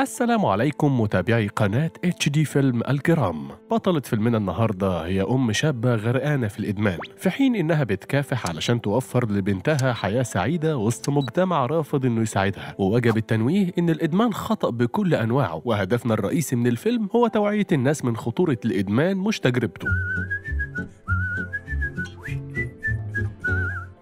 السلام عليكم متابعي قناة اتش دي فيلم الكرام بطلة فيلمنا النهاردة هي أم شابة غرقانة في الإدمان في حين إنها بتكافح علشان توفر لبنتها حياة سعيدة وسط مجتمع رافض إنه يساعدها ووجب التنويه إن الإدمان خطأ بكل أنواعه وهدفنا الرئيسي من الفيلم هو توعية الناس من خطورة الإدمان مش تجربته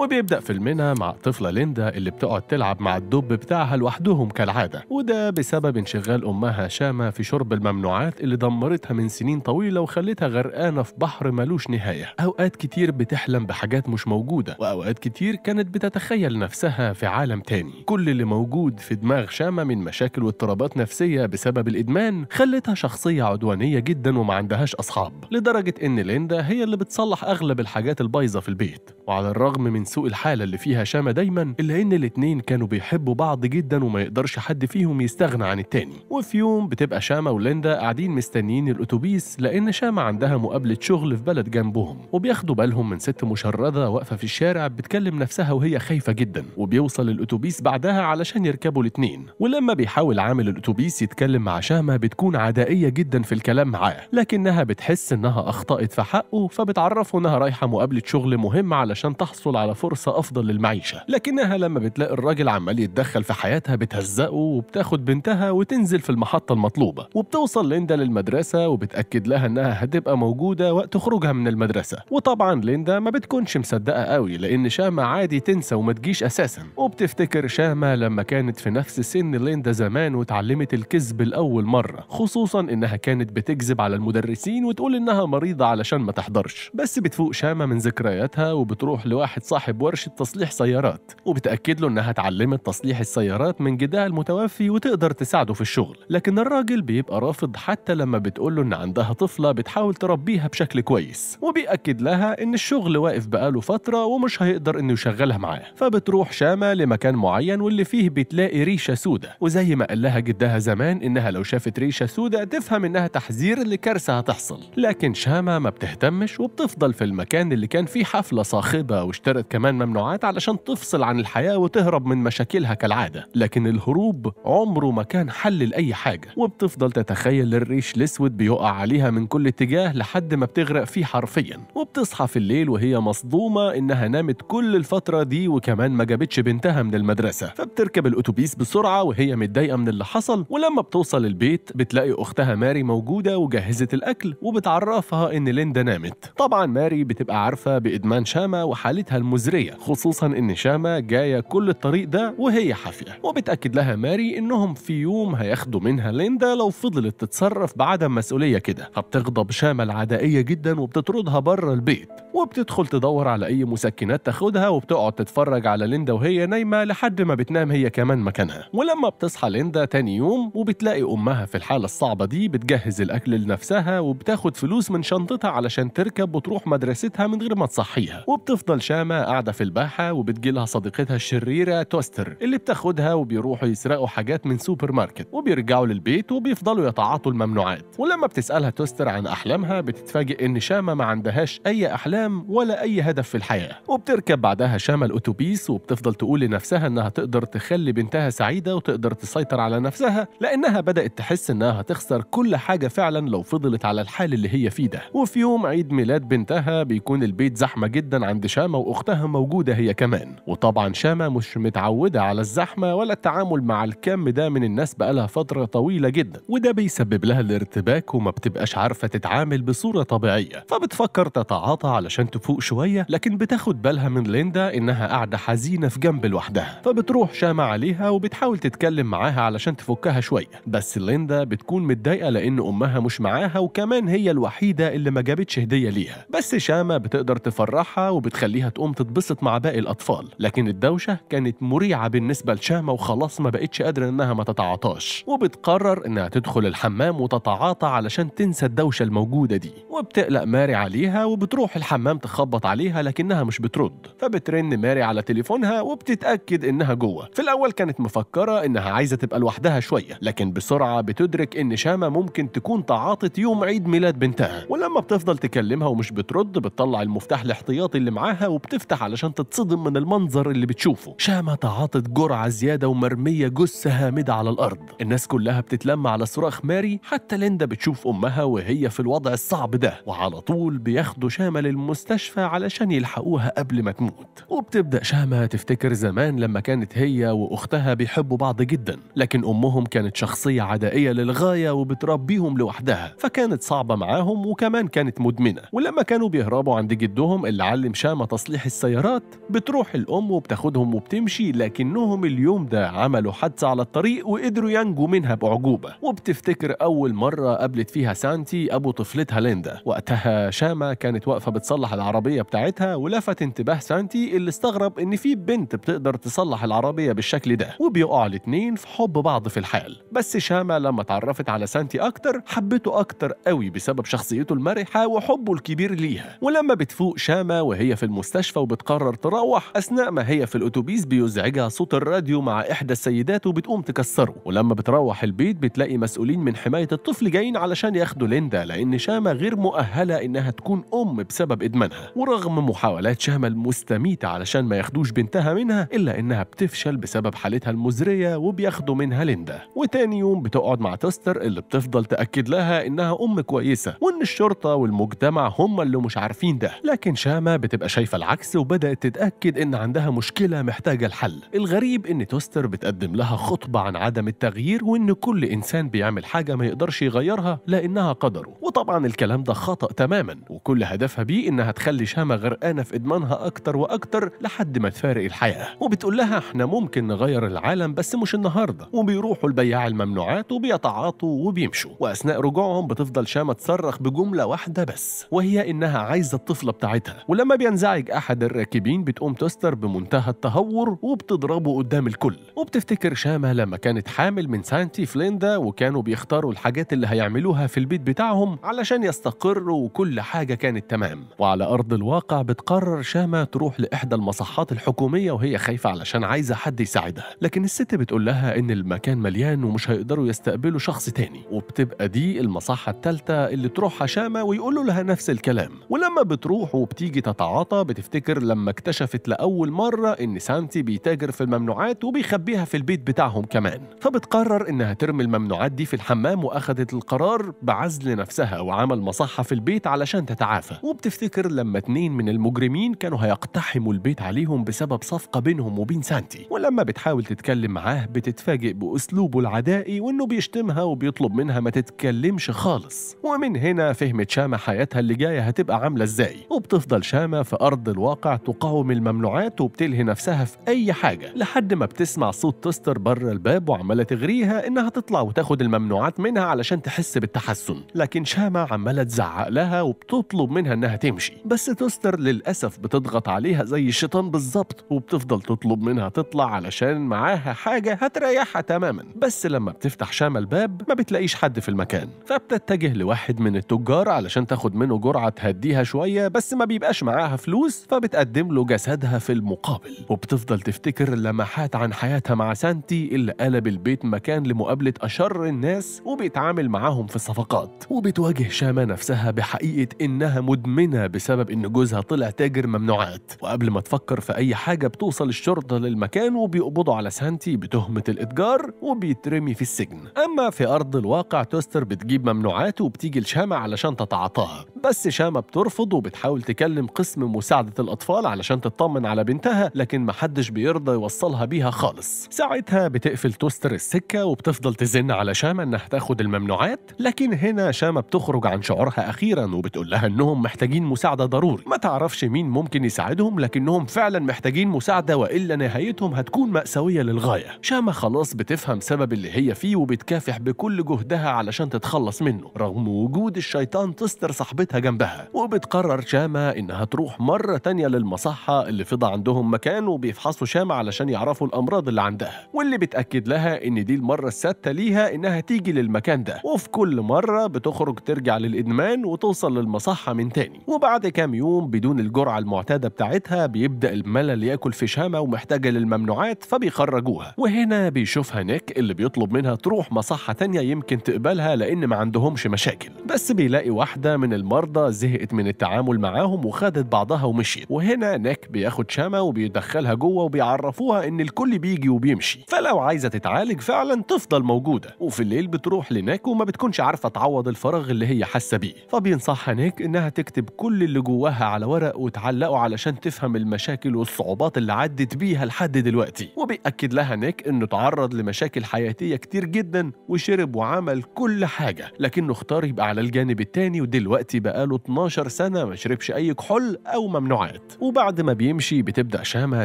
وبيبدأ فيلمنا مع الطفلة ليندا اللي بتقعد تلعب مع الدب بتاعها لوحدهم كالعادة وده بسبب انشغال أمها شاما في شرب الممنوعات اللي دمرتها من سنين طويلة وخلتها غرقانة في بحر ملوش نهاية أوقات كتير بتحلم بحاجات مش موجودة وأوقات كتير كانت بتتخيل نفسها في عالم تاني كل اللي موجود في دماغ شاما من مشاكل واضطرابات نفسية بسبب الإدمان خلتها شخصية عدوانية جدا وما عندهاش أصحاب لدرجة إن ليندا هي اللي بتصلح أغلب الحاجات البايظة في البيت وعلى الرغم من سوء الحاله اللي فيها شامه دايما الا ان الاتنين كانوا بيحبوا بعض جدا وما يقدرش حد فيهم يستغنى عن التاني وفي يوم بتبقى شامه وليندا قاعدين مستنيين الاتوبيس لان شامه عندها مقابله شغل في بلد جنبهم وبياخدوا بالهم من ست مشرده واقفه في الشارع بتكلم نفسها وهي خايفه جدا وبيوصل الاتوبيس بعدها علشان يركبوا الاتنين ولما بيحاول عامل الاتوبيس يتكلم مع شامه بتكون عدائيه جدا في الكلام معاه لكنها بتحس انها اخطات في حقه فبتعرفه انها رايحه مقابله شغل مهم علشان تحصل على على فرصة أفضل للمعيشة لكنها لما بتلاقي الراجل عمال يتدخل في حياتها بتهزقه وبتاخد بنتها وتنزل في المحطة المطلوبة وبتوصل ليندا للمدرسة وبتأكد لها إنها هتبقى موجودة وقت خروجها من المدرسة وطبعا ليندا ما بتكونش مصدقة قوي لأن شامة عادي تنسى وما تجيش أساسا وبتفتكر شامة لما كانت في نفس سن ليندا زمان وتعلمت الكذب لأول مرة خصوصا إنها كانت بتكذب على المدرسين وتقول إنها مريضة علشان ما تحضرش بس بتفوق شامة من ذكرياتها وبتروح لواحد صاحب صاحب ورشة تصليح سيارات وبتأكد له إنها اتعلمت تصليح السيارات من جدها المتوفي وتقدر تساعده في الشغل لكن الراجل بيبقى رافض حتى لما بتقول له إن عندها طفلة بتحاول تربيها بشكل كويس وبيأكد لها إن الشغل واقف بقاله فترة ومش هيقدر إنه يشغلها معاه فبتروح شامة لمكان معين واللي فيه بتلاقي ريشة سودة وزي ما قال لها جدها زمان إنها لو شافت ريشة سودة تفهم إنها تحذير لكارثة هتحصل لكن شامة ما بتهتمش وبتفضل في المكان اللي كان فيه حفلة صاخبة واشترت كمان ممنوعات علشان تفصل عن الحياة وتهرب من مشاكلها كالعادة لكن الهروب عمره ما كان حل لأي حاجة وبتفضل تتخيل الريش الأسود بيقع عليها من كل اتجاه لحد ما بتغرق فيه حرفيا وبتصحى في الليل وهي مصدومة إنها نامت كل الفترة دي وكمان ما جابتش بنتها من المدرسة فبتركب الأتوبيس بسرعة وهي متضايقة من اللي حصل ولما بتوصل البيت بتلاقي أختها ماري موجودة وجهزت الأكل وبتعرفها إن ليندا نامت طبعا ماري بتبقى عارفة بإدمان شامة وحالتها المزمنة وزرية خصوصا إن شاما جاية كل الطريق ده وهي حافية وبتأكد لها ماري إنهم في يوم هياخدوا منها ليندا لو فضلت تتصرف بعدم مسؤولية كده فبتغضب شاما العدائية جدا وبتطردها بره البيت وبتدخل تدور على أي مسكنات تاخدها وبتقعد تتفرج على ليندا وهي نايمة لحد ما بتنام هي كمان مكانها ولما بتصحى ليندا تاني يوم وبتلاقي أمها في الحالة الصعبة دي بتجهز الأكل لنفسها وبتاخد فلوس من شنطتها علشان تركب وتروح مدرستها من غير ما تصحيها وبتفضل شاما قاعدة في الباحة وبتجيلها صديقتها الشريرة توستر اللي بتاخدها وبيروحوا يسرقوا حاجات من سوبر ماركت وبيرجعوا للبيت وبيفضلوا يتعاطوا الممنوعات ولما بتسألها توستر عن أحلامها بتتفاجئ إن شامة ما عندهاش أي أحلام ولا أي هدف في الحياة وبتركب بعدها شامة الأتوبيس وبتفضل تقول لنفسها إنها تقدر تخلي بنتها سعيدة وتقدر تسيطر على نفسها لأنها بدأت تحس إنها هتخسر كل حاجة فعلا لو فضلت على الحال اللي هي فيه ده وفي يوم عيد ميلاد بنتها بيكون البيت زحمة جدا عند شامة وأختها لأنها موجودة هي كمان وطبعا شامة مش متعودة على الزحمة ولا التعامل مع الكم ده من الناس بقالها فترة طويلة جدا وده بيسبب لها الارتباك وما بتبقاش عارفة تتعامل بصورة طبيعية فبتفكر تتعاطى علشان تفوق شوية لكن بتاخد بالها من ليندا إنها قاعدة حزينة في جنب لوحدها فبتروح شامة عليها وبتحاول تتكلم معاها علشان تفكها شوية بس ليندا بتكون متضايقة لأن أمها مش معاها وكمان هي الوحيدة اللي ما جابتش هدية ليها بس شامة بتقدر تفرحها وبتخليها تقوم تتبسط تتبسط مع باقي الأطفال لكن الدوشة كانت مريعة بالنسبة لشامة وخلاص ما بقتش قادرة إنها ما تتعاطاش وبتقرر إنها تدخل الحمام وتتعاطى علشان تنسى الدوشة الموجودة دي وبتقلق ماري عليها وبتروح الحمام تخبط عليها لكنها مش بترد فبترن ماري على تليفونها وبتتأكد إنها جوه في الأول كانت مفكرة إنها عايزة تبقى لوحدها شوية لكن بسرعة بتدرك إن شامة ممكن تكون تعاطت يوم عيد ميلاد بنتها ولما بتفضل تكلمها ومش بترد بتطلع المفتاح الاحتياطي اللي معاها وبتفتح وتفتح علشان تتصدم من المنظر اللي بتشوفه شامة تعاطت جرعة زيادة ومرمية جثة هامدة على الأرض الناس كلها بتتلم على صراخ ماري حتى ليندا بتشوف أمها وهي في الوضع الصعب ده وعلى طول بياخدوا شامة للمستشفى علشان يلحقوها قبل ما تموت وبتبدأ شامة تفتكر زمان لما كانت هي وأختها بيحبوا بعض جدا لكن أمهم كانت شخصية عدائية للغاية وبتربيهم لوحدها فكانت صعبة معاهم وكمان كانت مدمنة ولما كانوا بيهربوا عند جدهم اللي علم شامة تصليح السيارة السيارات بتروح الأم وبتاخدهم وبتمشي لكنهم اليوم ده عملوا حادثة على الطريق وقدروا ينجوا منها بعجوبة وبتفتكر أول مرة قابلت فيها سانتي أبو طفلتها ليندا وقتها شامة كانت واقفة بتصلح العربية بتاعتها ولفت انتباه سانتي اللي استغرب إن في بنت بتقدر تصلح العربية بالشكل ده وبيقعوا الاتنين في حب بعض في الحال بس شامة لما اتعرفت على سانتي أكتر حبته أكتر قوي بسبب شخصيته المرحة وحبه الكبير ليها ولما بتفوق شامة وهي في المستشفى وبتقرر تروح أثناء ما هي في الأتوبيس بيزعجها صوت الراديو مع إحدى السيدات وبتقوم تكسره ولما بتروح البيت بتلاقي مسؤولين من حماية الطفل جايين علشان ياخدوا ليندا لأن شامة غير مؤهلة إنها تكون أم بسبب إدمانها ورغم محاولات شامة المستميتة علشان ما ياخدوش بنتها منها إلا إنها بتفشل بسبب حالتها المزرية وبياخدوا منها ليندا وتاني يوم بتقعد مع تستر اللي بتفضل تأكد لها إنها أم كويسة وإن الشرطة والمجتمع هم اللي مش عارفين ده لكن شامة بتبقى شايفة العكس وبدأت تتأكد إن عندها مشكلة محتاجة الحل الغريب إن توستر بتقدم لها خطبة عن عدم التغيير وإن كل إنسان بيعمل حاجة ما يقدرش يغيرها لأنها قدره وطبعا الكلام ده خطأ تماما وكل هدفها بيه إنها تخلي شامة غرقانة في إدمانها أكتر وأكتر لحد ما تفارق الحياة وبتقول لها إحنا ممكن نغير العالم بس مش النهاردة وبيروحوا البياع الممنوعات وبيتعاطوا وبيمشوا وأثناء رجوعهم بتفضل شامة تصرخ بجملة واحدة بس وهي إنها عايزة الطفلة بتاعتها ولما بينزعج أحد الراكبين بتقوم تستر بمنتهى التهور وبتضربه قدام الكل وبتفتكر شامة لما كانت حامل من سانتي فليندا وكانوا بيختاروا الحاجات اللي هيعملوها في البيت بتاعهم علشان يستقروا وكل حاجة كانت تمام وعلى أرض الواقع بتقرر شامة تروح لإحدى المصحات الحكومية وهي خايفة علشان عايزة حد يساعدها لكن الست بتقول لها إن المكان مليان ومش هيقدروا يستقبلوا شخص تاني وبتبقى دي المصحة الثالثة اللي تروحها شامة ويقولوا لها نفس الكلام ولما بتروح وبتيجي تتعاطى بتفتكر لما اكتشفت لأول مرة إن سانتي بيتاجر في الممنوعات وبيخبيها في البيت بتاعهم كمان فبتقرر إنها ترمي الممنوعات دي في الحمام وأخدت القرار بعزل نفسها وعمل مصحة في البيت علشان تتعافى وبتفتكر لما اتنين من المجرمين كانوا هيقتحموا البيت عليهم بسبب صفقة بينهم وبين سانتي ولما بتحاول تتكلم معاه بتتفاجئ بأسلوبه العدائي وإنه بيشتمها وبيطلب منها ما تتكلمش خالص ومن هنا فهمت شامة حياتها اللي جاية هتبقى عاملة إزاي وبتفضل شامة في أرض الواقع تقاوم الممنوعات وبتلهي نفسها في أي حاجة لحد ما بتسمع صوت تستر بره الباب وعمالة تغريها إنها تطلع وتاخد الممنوعات منها علشان تحس بالتحسن لكن شامة عمالة تزعق لها وبتطلب منها إنها تمشي بس تستر للأسف بتضغط عليها زي الشيطان بالظبط وبتفضل تطلب منها تطلع علشان معاها حاجة هتريحها تماما بس لما بتفتح شامة الباب ما بتلاقيش حد في المكان فبتتجه لواحد من التجار علشان تاخد منه جرعة تهديها شوية بس ما بيبقاش معاها فلوس فبتقابل بتقدم له جسدها في المقابل وبتفضل تفتكر لمحات عن حياتها مع سانتي اللي قلب البيت مكان لمقابلة أشر الناس وبيتعامل معاهم في الصفقات وبتواجه شاما نفسها بحقيقة إنها مدمنة بسبب إن جوزها طلع تاجر ممنوعات وقبل ما تفكر في أي حاجة بتوصل الشرطة للمكان وبيقبضوا على سانتي بتهمة الإتجار وبيترمي في السجن أما في أرض الواقع توستر بتجيب ممنوعات وبتيجي لشاما علشان تتعاطاها بس شامة بترفض وبتحاول تكلم قسم مساعدة الأطفال علشان تطمن على بنتها لكن محدش بيرضى يوصلها بيها خالص ساعتها بتقفل توستر السكة وبتفضل تزن على شامة إنها تاخد الممنوعات لكن هنا شامة بتخرج عن شعورها أخيرا وبتقول لها إنهم محتاجين مساعدة ضروري ما تعرفش مين ممكن يساعدهم لكنهم فعلا محتاجين مساعدة وإلا نهايتهم هتكون مأساوية للغاية شامة خلاص بتفهم سبب اللي هي فيه وبتكافح بكل جهدها علشان تتخلص منه رغم وجود الشيطان توستر صاحبتها بيتها جنبها وبتقرر شامة إنها تروح مرة تانية للمصحة اللي فضى عندهم مكان وبيفحصوا شامة علشان يعرفوا الأمراض اللي عندها واللي بتأكد لها إن دي المرة السادسة ليها إنها تيجي للمكان ده وفي كل مرة بتخرج ترجع للإدمان وتوصل للمصحة من تاني وبعد كام يوم بدون الجرعة المعتادة بتاعتها بيبدأ الملل ياكل في شامة ومحتاجة للممنوعات فبيخرجوها وهنا بيشوفها نيك اللي بيطلب منها تروح مصحة تانية يمكن تقبلها لأن ما عندهمش مشاكل بس بيلاقي واحدة من المرة المرضى زهقت من التعامل معاهم وخدت بعضها ومشيت وهنا نيك بياخد شامة وبيدخلها جوه وبيعرفوها ان الكل بيجي وبيمشي فلو عايزه تتعالج فعلا تفضل موجوده وفي الليل بتروح لنيك وما بتكونش عارفه تعوض الفراغ اللي هي حاسه بيه فبينصحها نيك انها تكتب كل اللي جواها على ورق وتعلقه علشان تفهم المشاكل والصعوبات اللي عدت بيها لحد دلوقتي وبيأكد لها نيك انه تعرض لمشاكل حياتيه كتير جدا وشرب وعمل كل حاجه لكنه اختار يبقى على الجانب التاني ودلوقتي بقى بقاله 12 سنة ما شربش أي كحول أو ممنوعات وبعد ما بيمشي بتبدأ شامة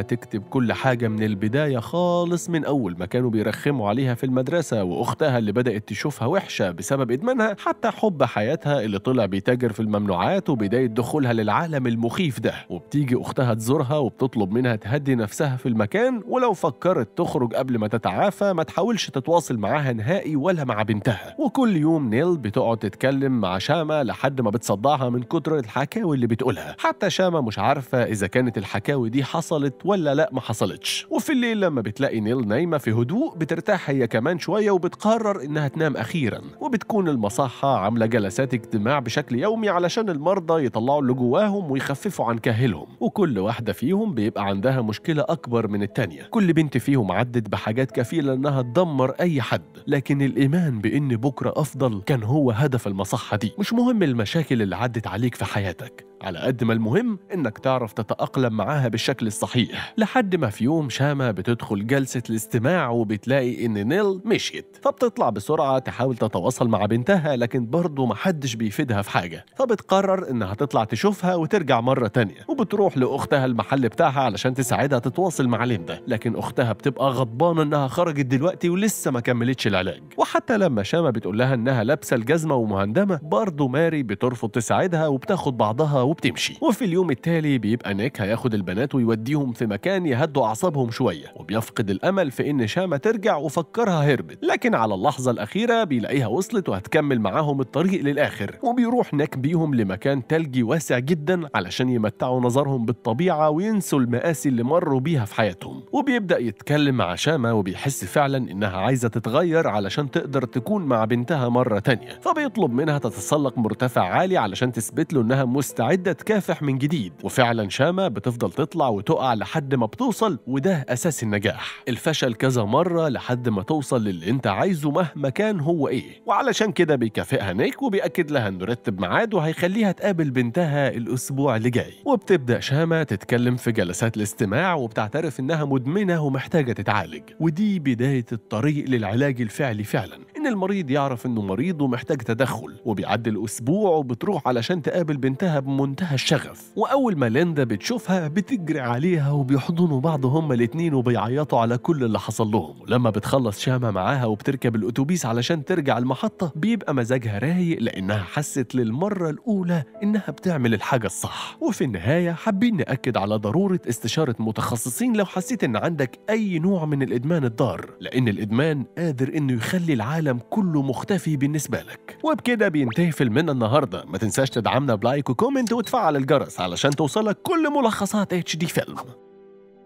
تكتب كل حاجة من البداية خالص من أول ما كانوا بيرخموا عليها في المدرسة وأختها اللي بدأت تشوفها وحشة بسبب إدمانها حتى حب حياتها اللي طلع بيتاجر في الممنوعات وبداية دخولها للعالم المخيف ده وبتيجي أختها تزورها وبتطلب منها تهدي نفسها في المكان ولو فكرت تخرج قبل ما تتعافى ما تحاولش تتواصل معاها نهائي ولا مع بنتها وكل يوم نيل بتقعد تتكلم مع شامة لحد ما بتصدق بتصدعها من كتر الحكاوي اللي بتقولها حتى شامة مش عارفة إذا كانت الحكاوي دي حصلت ولا لا ما حصلتش وفي الليل لما بتلاقي نيل نايمة في هدوء بترتاح هي كمان شوية وبتقرر إنها تنام أخيرا وبتكون المصحة عاملة جلسات اجتماع بشكل يومي علشان المرضى يطلعوا اللي جواهم ويخففوا عن كاهلهم وكل واحدة فيهم بيبقى عندها مشكلة أكبر من التانية كل بنت فيهم عدت بحاجات كفيلة إنها تدمر أي حد لكن الإيمان بإن بكرة أفضل كان هو هدف المصحة دي مش مهم المشاكل اللي عدت عليك في حياتك على قد ما المهم إنك تعرف تتأقلم معاها بالشكل الصحيح لحد ما في يوم شاما بتدخل جلسة الاستماع وبتلاقي إن نيل مشيت فبتطلع بسرعة تحاول تتواصل مع بنتها لكن برضه محدش بيفيدها في حاجة فبتقرر إنها تطلع تشوفها وترجع مرة تانية وبتروح لأختها المحل بتاعها علشان تساعدها تتواصل مع ليندا لكن أختها بتبقى غضبانة إنها خرجت دلوقتي ولسه ما كملتش العلاج وحتى لما شاما بتقول لها إنها لابسة الجزمة ومهندمة برضه ماري بترفض تساعدها وبتاخد بعضها وبتمشي وفي اليوم التالي بيبقى نيك هياخد البنات ويوديهم في مكان يهدوا أعصابهم شوية وبيفقد الأمل في إن شاما ترجع وفكرها هربت لكن على اللحظة الأخيرة بيلاقيها وصلت وهتكمل معاهم الطريق للآخر وبيروح نيك بيهم لمكان تلجي واسع جدا علشان يمتعوا نظرهم بالطبيعة وينسوا المآسي اللي مروا بيها في حياتهم وبيبدأ يتكلم مع شاما وبيحس فعلا إنها عايزة تتغير علشان تقدر تكون مع بنتها مرة تانية فبيطلب منها تتسلق مرتفع عالي علشان تثبت له إنها مستعدة بتعدها تكافح من جديد وفعلا شامه بتفضل تطلع وتقع لحد ما بتوصل وده اساس النجاح الفشل كذا مره لحد ما توصل للي انت عايزه مهما كان هو ايه وعلشان كده بيكافئها نيك وبيأكد لها انه رتب ميعاد وهيخليها تقابل بنتها الاسبوع اللي جاي وبتبدا شامه تتكلم في جلسات الاستماع وبتعترف انها مدمنه ومحتاجه تتعالج ودي بدايه الطريق للعلاج الفعلي فعلا لأن المريض يعرف إنه مريض ومحتاج تدخل وبيعدي الأسبوع وبتروح علشان تقابل بنتها بمنتهى الشغف وأول ما ليندا بتشوفها بتجري عليها وبيحضنوا بعض هما الاتنين وبيعيطوا على كل اللي حصل لهم ولما بتخلص شامة معاها وبتركب الأتوبيس علشان ترجع المحطة بيبقى مزاجها رايق لأنها حست للمرة الأولى إنها بتعمل الحاجة الصح وفي النهاية حابين نأكد على ضرورة استشارة متخصصين لو حسيت إن عندك أي نوع من الإدمان الضار لأن الإدمان قادر إنه يخلي العالم العالم كله مختفي بالنسبة لك وبكده بينتهي فيلمنا النهاردة ما تنساش تدعمنا بلايك وكومنت وتفعل الجرس علشان توصلك كل ملخصات اتش دي فيلم